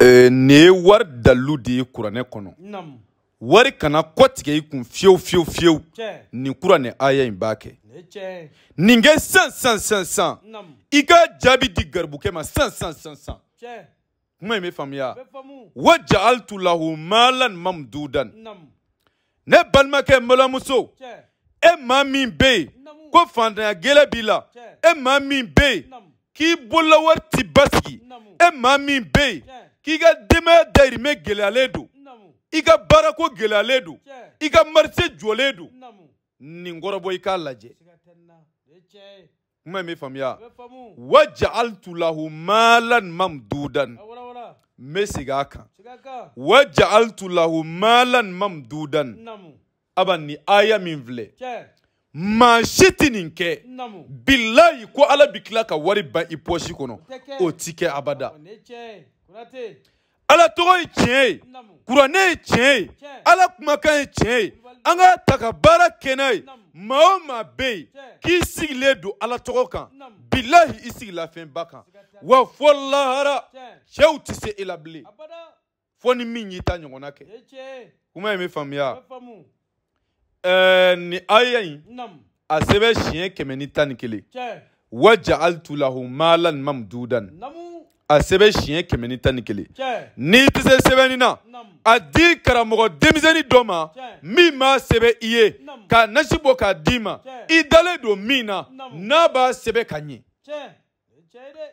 Euh, nin ye wari dalilu de ye kuranɛ kɔnɔ wari kana kɔtigɛ i kun fiyewu fiyewu fiyewu nin kuranɛ aya in b'a kɛ nin kɛ san san san san i ka jaabi di garibukɛ ma san san san san kuma in be faamuya wa ja'altu lahu malan mamdudan ne balimakɛ malamuso e ma min be yen ko fantanya gɛlɛ b'i la e ma min be yen k'i bolola wari ti basigi e ma min be yen k'i ka denbaya dayirimɛ gɛlɛyalen do i ka baarako gɛlɛyalen do i ka marise jɔle do nin kɔrɔbɔ i k'a lajɛ kuma bɛ faamuya wa ja'altu lahu malan mamdudan n bɛ segin a kan wa ja'altu lahu malan mamdudan aba ni aya min filɛ maa si nin kɛ bilayi ko ala bikila tila ka wari ban i pɔsi kɔnɔ o ti kɛ abada ala tɔgɔ ye tiɲɛ ye kuranɛ ye tiɲɛ ye ala kumakan ye tiɲɛ ye an ka e e ta ka baara kɛ n'a ye maa o maa bɛ yen k'i sigilen don ala tɔgɔ kan bilahi i sigila fɛnba kan wa fɔ lahara cɛw tɛ se e la bilen fɔ ni min y'i ta ɲɔgɔnna kɛ kuma in bɛ faamuya ɛɛ nin aya in a sɛbɛn siɲɛ kɛmɛ ni tan ni kelen waja alitu lahu maala ni mamududan a sɛbɛn siɲɛ kɛmɛ ni tan ni kelen n'i tɛ se sɛbɛnni na a di karamɔgɔ denmisɛnnin dɔ ma min b'a sɛbɛn i ye k'a nasi bɔ k'a d'i ma i dalen don min na n'a b'a sɛbɛn ka ɲɛ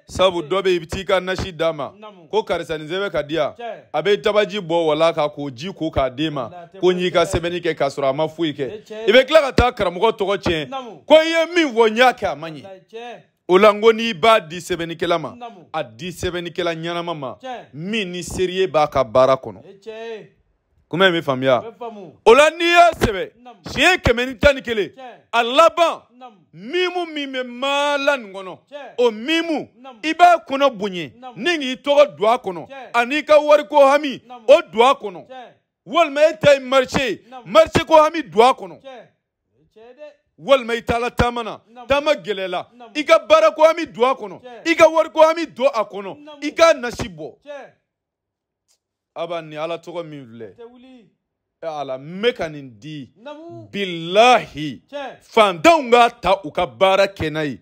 sabu dɔ bɛ yen i bɛ t'i ka nasi d'a ma ko karisa nin sɛbɛn ka di yan a bɛ tabaji bɔ wala kan k'o ji ko k'a d'e ma ko n y'i ka sɛbɛnni kɛ k'a sɔrɔ a ma foyi kɛ i bɛ tila ka taa karamɔgɔ tɔgɔ tiɲɛ ko i ye min fɔ n y'a kɛ a ma ɲɛ o la n n'i b'a di sɛbɛnnikɛla ma a di sɛbɛnnikɛla ɲɛnama ma min ni seeriye b'a ka baara kɔnɔ kuma in bɛ faamuya o la n'i y'a sɛbɛ siɲɛ kɛmɛ ni tan ni kelen a laban mimu min bɛ maala nin kɔnɔ o mimu i b'a kɔnɔ bonya ni k'i tɔgɔ don a kɔnɔ ani i ka wariko hami o don a kɔnɔ walima e ta ye marise ye marise ko hami don a kɔnɔ. walima i taala taama na taama gɛlɛyala i ka baara ko an bɛ don a kɔnɔ i ka wari ko an bɛ don a kɔnɔ i k'a nasi bɔ aba nin ala tɔgɔ min filɛ ala n bɛ ka nin di bilahi fantanw k'a ta u ka baara kɛ n'a ye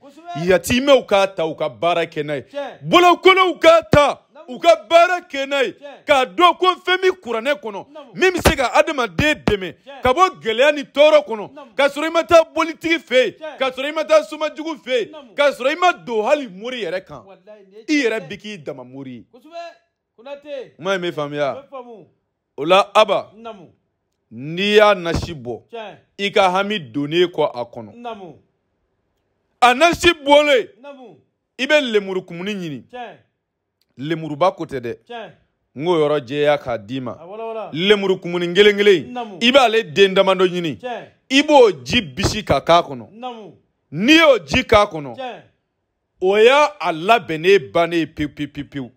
yatimɛw k'a ta u ka baara kɛ n'a ye bolokolenw k'a ta u ka baara kɛ n'a ye k'a dɔn ko fɛn bɛ kuranɛ kɔnɔ min bɛ se ka adamaden dɛmɛ ka bɔ gɛlɛya ni tɔɔrɔ kɔnɔ ka sɔrɔ i ma taa bolitigi fɛ yen ka sɔrɔ i ma taa somajugu fɛ yen ka sɔrɔ i ma don hali mori yɛrɛ kan e i yɛrɛ bɛ k'i dama mori ye kuma in bɛ faamuya o la aba n'i y'a nasi bɔ i ka hami donnen kɔ a kɔnɔ a nasi bɔlen i bɛ lemurukumuni ɲini lemuruba ko tɛ dɛ n k'o yɔrɔ jɛya k'a d'i ma ah, lemuru kumuni kelen kelen i b'ale den damadɔ ɲini i b'o ji bisi ka k'a kɔnɔ n'i y'o ji k'a kɔnɔ o y'a a labɛnnen bannen ye pewu pewu pewu pewu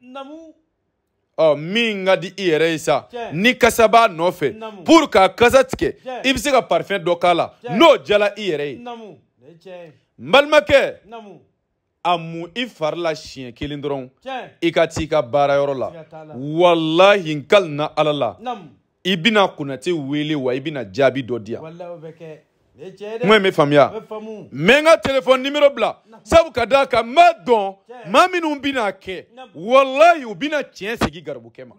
ɔ oh, min ka di i yɛrɛ ye sa ni kasa b'a nɔfɛ pour k'a kasa tigɛ i bɛ se ka parifɛn dɔ k'a la n'o jala i yɛrɛ ye n balimakɛ a mun i fari la siɲɛ kelen dɔrɔn i ka t'i ka baarayɔrɔ la walahi n kali na ala la i bɛna kunnate wele wa i bɛna jaabi dɔ di yan kuma in bɛ e faamuya n bɛ n ka telefɔni nimero bila sabu ka d'a kan n b'a dɔn maa minnu bɛna kɛ walahi u bɛna tiɲɛ segin garibukɛ ma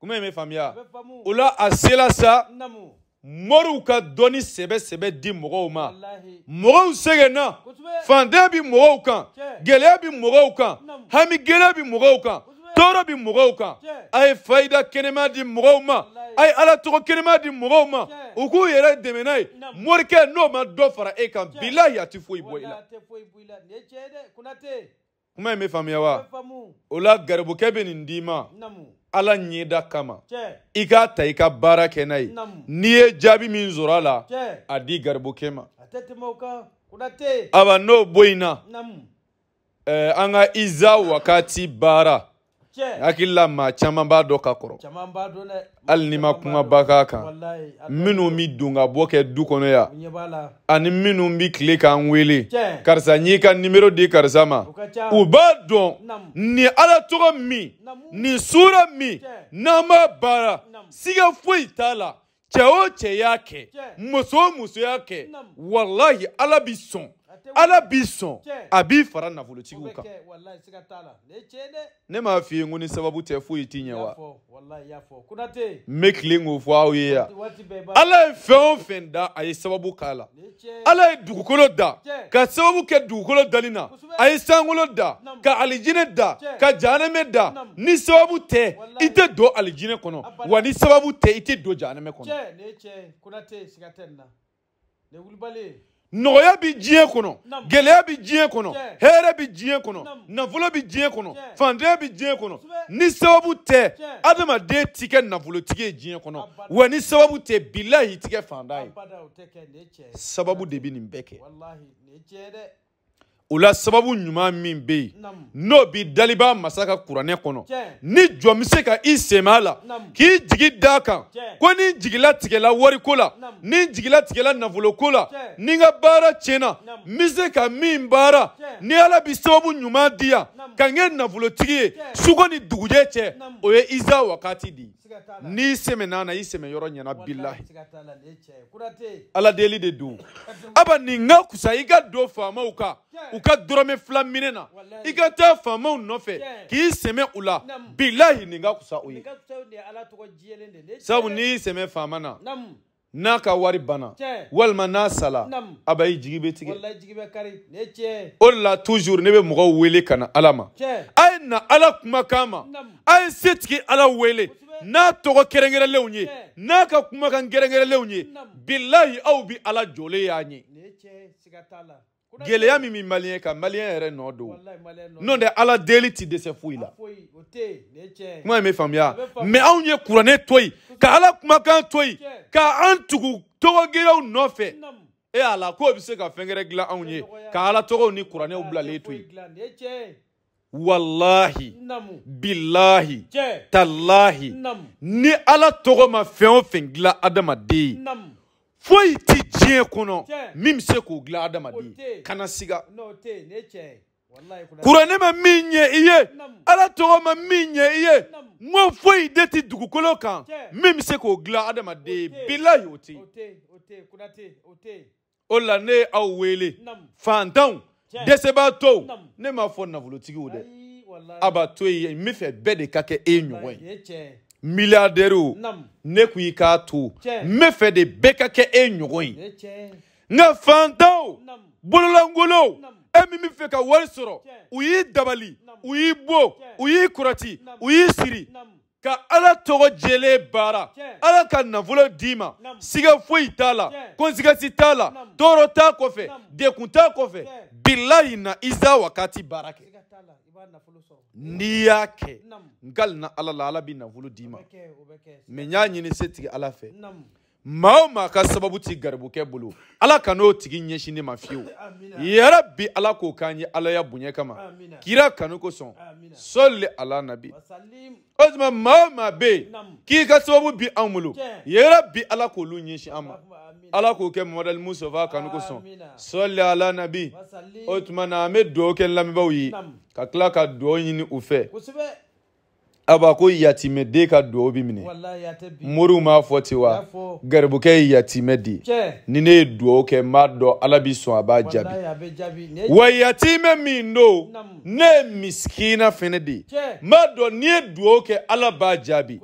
kuma in bɛ faamuya o la a sela sa. moriw ka dɔnni sɛbɛsɛbɛ di mɔgɔw ma mɔgɔw sɛgɛnna fanden bi mɔgɔw kan gɛlɛya bi mɔgɔw kan hami gɛlɛya bi mɔgɔw kan tɔɔrɔ bi mɔgɔw kan a ye fayida kɛnɛma di mɔgɔw ma a ye ala tɔgɔ kɛnɛma di mɔgɔw ma u k'u yɛrɛ dɛmɛ n'a ye morikɛ n'o ma dɔ fara e kan bilahi a tɛ foyi bɔ i e la e kuma in bɛ faamuya wa o la garibukɛ bɛ nin d'i ma ala ɲɛda kama i k'a ta i ka baara kɛ n'a ye n'i ye jaabi min sɔrɔ a la a di garibukɛ ma aba n'o bɔ yen na an ka iza wakati baara hakilila maa caman b'a dɔ ka kɔrɔ hali ni ma kumaba k'a kan minnu mi don ka bɔ kɛ du kɔnɔ yan ani minnu bi tile k'an wele karisa n y'i ka nimero di karisa ma u b'a dɔn nin ala tɔgɔ min nin sura min n'an b'a baara siga foyi t'a la cɛ o cɛ y'a kɛ muso o muso y'a kɛ walahi ala bi sɔn ala b'i sɔn a b'i fara nafolotigiw kan ne m'a f'i ye n ko ni sababu tɛ foyi t'i ɲɛ wa n bɛ tilen k'o fɔ aw ye yan ala ye fɛn o fɛn da a ye sababu k'a la ala ye dugukolo da ka sababu kɛ dugukolo dali na a ye sankolo da ka alijinɛ da ka jahanɛmɛ da ni sababu tɛ i tɛ don alijinɛ kɔnɔ wa ni sababu tɛ i tɛ don jahanɛmɛ kɔnɔ. nɔgɔya bi diɲɛ kɔnɔ gɛlɛya bi diɲɛ kɔnɔ hɛrɛ bi diɲɛ kɔnɔ nafolo bi diɲɛ kɔnɔ fantanya bi diɲɛ kɔnɔ ni sababu tɛ adamaden ti kɛ nafolotigi ye diɲɛ kɔnɔ wa ni sababu tɛ bilahi i ti kɛ fantan ye sababu de bi nin bɛɛ kɛ o la sababu ɲuman min bɛ yen n'o bi daliba masa ka kuranɛ kɔnɔ ni jɔn bɛ se ka i sɛmɛ a la k'i jigi d'a kan ko ni jigila tigɛla wariko la ni jigila tigɛla nafoloko la ni n ka baara tiɲɛna n bɛ se ka min baara ni ala bi sababu ɲuman di yan ka n kɛ nafolotigi ye suko ni dugujɛ cɛ o ye iza wakati de ye. n'i sɛmɛn'a na i sɛmɛ yɔrɔ ɲɛna bilahi ala deli de don aba nin ka kusa i ka don faamaw kan u ka dɔrɔmɛ fila minɛ na i ka taa faamaw nɔfɛ k'i sɛmɛ u la bilahi nin ka kusa o ye eh, sabu n'i y'i sɛmɛ faama na n'a ka wari banna walima n'a sala aba i jigi bɛ tigɛ o de la toujours ne bɛ mɔgɔw wele ka na ala ma a ye na ala kumakan ma a ye setigi ala wele n'a tɔgɔ kɛrɛnkɛrɛnlenw ye n'a ka kumakan kɛrɛnkɛrɛnlenw ye bilayi aw bi ala jɔlen y'a ɲɛ gɛlɛya min bɛ maliyɛn kan maliyɛn yɛrɛ nɔ don n'o tɛ ala deli ti dɛsɛ foyi la kuma in bɛ faamuya mɛ anw ye kuranɛ to yen ka ala kumakan to yen ka an tugu tɔgɔgɛrɛw nɔfɛ e y'a la k'o bɛ se ka fɛn wɛrɛ dilan anw ye ka ala tɔgɔw ni kuranɛw bilalen to yen. wallahi billahi tallahi ni ala tɔgɔ ma fɛn o fɛn dilan adamaden foyi tɛ diɲɛ kɔnɔ min bɛ se k'o dilan adamaden kana siga kuranɛ ma min ɲɛ i ye ala tɔgɔ ma min ɲɛ i ye n ko foyi de tɛ dugukolo kan min bɛ se k'o dilan adamaden ye bilahi o tɛ yen o la ne ye aw wele fantanw. dɛsɛbaa to ne m'a fɔ nafolotigiw dɛ a b'a to yen n bɛ fɛ bɛɛ de ka kɛ e ɲɔgɔn ye miliyardɛriw ne kun y'i k'a to n bɛ fɛ de bɛɛ ka kɛ e ɲɔgɔn ye nka fantanw bololangolow e min bɛ fɛ ka wari sɔrɔ u y'i dabali u y'i bon u y'i kɔrɔti u y'i siri ka ala tɔgɔ jɛlen baara ala ka nafolo d'i ma siga foyi t'a la konsikasi t'a la tɔɔrɔ t'a kɔfɛ dekun t'a kɔfɛ bilayi na iza wakati baara kɛ n'i y'a kɛ nka hali na ala la ala bɛ nafolo d'i ma mɛ n y'a ɲini se tigɛ ala fɛ maa o maa ka sababu ti garibukɛ bolo ala ka n'o tigi ɲɛsin ne ma fiyewu yɛrɛ bi ala k'o k'an ye ala ya bonya kama kira kanu kosɔn sɔli ala nabi o tuma maa o maa bɛ yen k'i ka sababu bi an bolo yɛrɛ bi ala k'olu ɲɛsin an ma ala k'o kɛ mɔdɛli musofa kanu kosɔn sɔli ala nabi o tuma na an bɛ dugawu kɛ lamɛnbaaw ye ka tila ka dugawu ɲini u fɛ. aba ko yatimɛ den ka duwawu bi minɛ moriw m'a fɔ ten wa garibukɛ ye yatimɛ de ye ni ne ye duwawu kɛ n b'a dɔn ala b'i sɔn a b'a jaabi wa yatimɛ min don ne ye misikina fɛnɛ de ye n b'a dɔn n'i ye duwawu kɛ ala b'a jaabi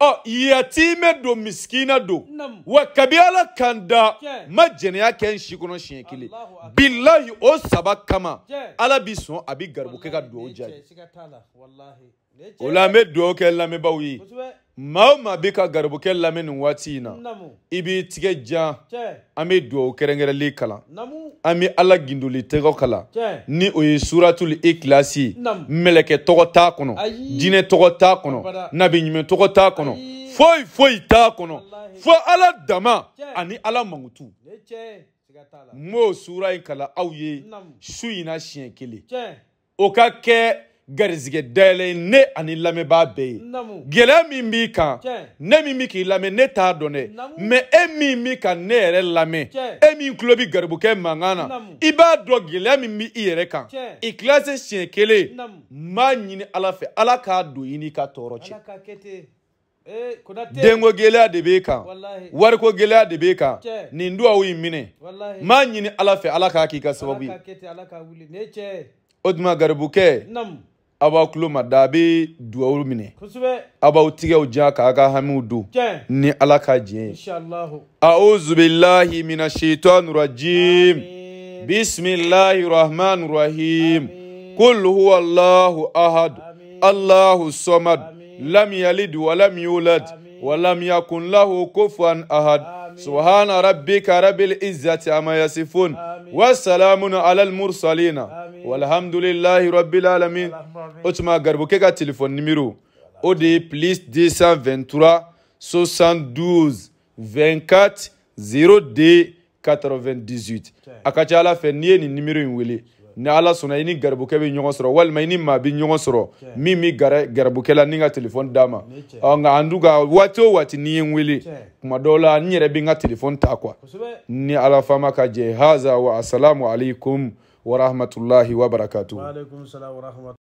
ɔ yatimɛ don misikina don wa kabi ala kan da n ma jɛnɛya kɛ n si kɔnɔ siɲɛ kelen bilahi o saba kama ala b'i sɔn a bɛ garibukɛ ka duwawu jaabi. o la an bɛ dugawu kɛ lamɛnbaaw ye maa o maa bɛ ka garibukɛ lamɛn nin waati in na i b'i tigɛ jan an bɛ dugawu kɛrɛnkɛrɛnlen kalan an bɛ ala gindoli tɛgɛ kalan ni o ye suratul ikilasi mɛlɛkɛ tɔgɔ t'a kɔnɔ jinɛ tɔgɔ t'a kɔnɔ nabiɲuman tɔgɔ t'a kɔnɔ foyi foyi t'a kɔnɔ fo ala dama ani ala mankutu n b'o sura in kalan aw ye su in na siɲɛ kelen o ka kɛ. garizigɛ ye ne ani lamɛnbaa bɛɛ ye gɛlɛya min b'i kan ne min bɛ k'i lamɛn ne t'a dɔn dɛ mɛ e min bɛ ka ne yɛrɛ lamɛn e min tulo bɛ garibukɛ mankan na i b'a dɔn gɛlɛya min bɛ i yɛrɛ kan i tila se siɲɛ kelen n b'a ɲini ala fɛ ala k'a don i n'i ka tɔɔrɔ cɛ denko gɛlɛya de b'e kan wariko gɛlɛya de b'e kan nin duwawu in minɛ n b'a ɲini ala fɛ ala k'a k'i ka sababu ye o tuma garibukɛ aw b'aw tulo mada a bɛ duwawu minɛ aw b'aw tigɛw jan k'a ka hamiw don ni ala ka diɲɛ ye aozubilahi mina shaitan rajim bisimilahi rahman rahim kul huwa allahu ahad allahu somad lam yalid walam yulad walam yakun lahu kufuwan ahad subhana rabbika rabbil izzati amma yasifun wasalamun alal mursalina. walhamdulilahi rabbil alamin o tuma garibukɛ ka telefɔni nimero o de ye plus 223 72 24 02 98 a ka ca ala fɛ n'i ye nin nimero in wele ni ala ah, sɔnna i ni garibukɛ bɛ ɲɔgɔn sɔrɔ walima i ni maa bɛ ɲɔgɔn sɔrɔ min bɛ garibukɛ la ni ka telefɔni d'a ma nka an dun ka waati o waati n'i ye n wele kuma dɔw la n yɛrɛ bɛ n ka telefɔni ta kuwa ni ala fama ka jɛ haza wa asalaamu aleykum. ورحمة الله وبركاته وعليكم السلام ورحمة